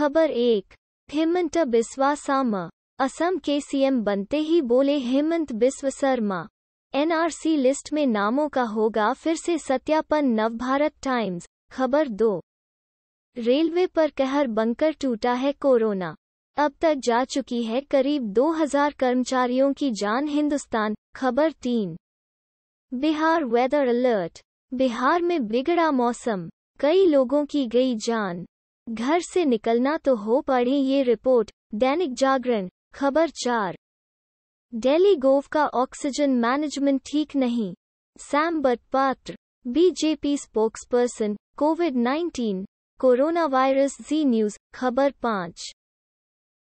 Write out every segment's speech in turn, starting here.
खबर एक हेमंत बिस्वा सामा असम के सीएम बनते ही बोले हेमंत बिस्व शर्मा एनआरसी लिस्ट में नामों का होगा फिर से सत्यापन नवभारत टाइम्स खबर दो रेलवे पर कहर बंकर टूटा है कोरोना अब तक जा चुकी है करीब 2000 कर्मचारियों की जान हिंदुस्तान खबर तीन बिहार वेदर अलर्ट बिहार में बिगड़ा मौसम कई लोगों की गई जान घर से निकलना तो हो पढ़े ये रिपोर्ट दैनिक जागरण खबर चार डेली गोव का ऑक्सीजन मैनेजमेंट ठीक नहीं Sambit Patra BJP spokesperson covid 19 corona virus Zee news खबर पाँच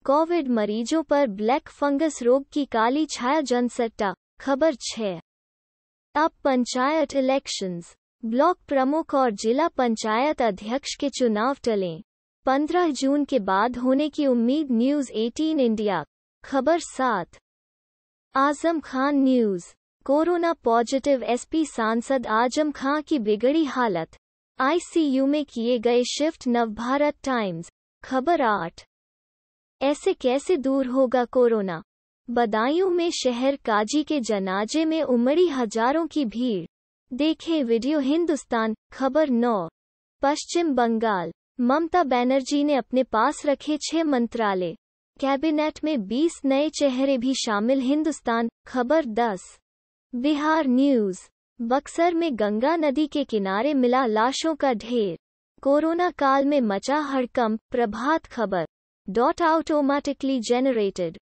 कोविड मरीजों पर ब्लैक फंगस रोग की काली छाया जनसट्टा खबर छः अब पंचायत इलेक्शंस ब्लॉक प्रमुख और जिला पंचायत अध्यक्ष के चुनाव टलें पंद्रह जून के बाद होने की उम्मीद न्यूज 18 इंडिया खबर सात Azam Khan news corona positive SP सांसद आजम खां की बिगड़ी हालत आईसीयू में किए गए शिफ्ट नवभारत टाइम्स खबर आठ ऐसे कैसे दूर होगा कोरोना बदायूं में शहर काजी के जनाजे में उमड़ी हजारों की भीड़ देखें वीडियो हिंदुस्तान खबर नौ पश्चिम बंगाल ममता बनर्जी ने अपने पास रखे छह मंत्रालय कैबिनेट में 20 नए चेहरे भी शामिल हिंदुस्तान खबर 10 बिहार न्यूज बक्सर में गंगा नदी के किनारे मिला लाशों का ढेर कोरोना काल में मचा हड़कंप प्रभात खबर डॉट ऑटोमेटिकली जेनरेटेड